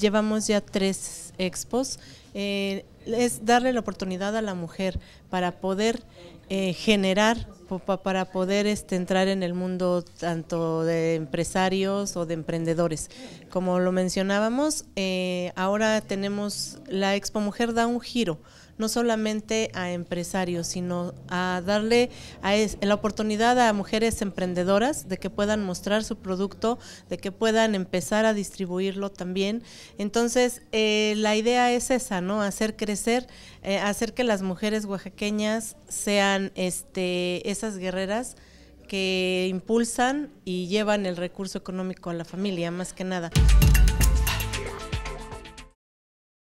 llevamos ya tres expos, eh, es darle la oportunidad a la mujer para poder eh, generar para poder este, entrar en el mundo tanto de empresarios o de emprendedores. Como lo mencionábamos, eh, ahora tenemos, la Expo Mujer da un giro, no solamente a empresarios, sino a darle a la oportunidad a mujeres emprendedoras de que puedan mostrar su producto, de que puedan empezar a distribuirlo también. Entonces, eh, la idea es esa, ¿no? Hacer crecer, eh, hacer que las mujeres oaxaqueñas sean este, guerreras que impulsan y llevan el recurso económico a la familia, más que nada.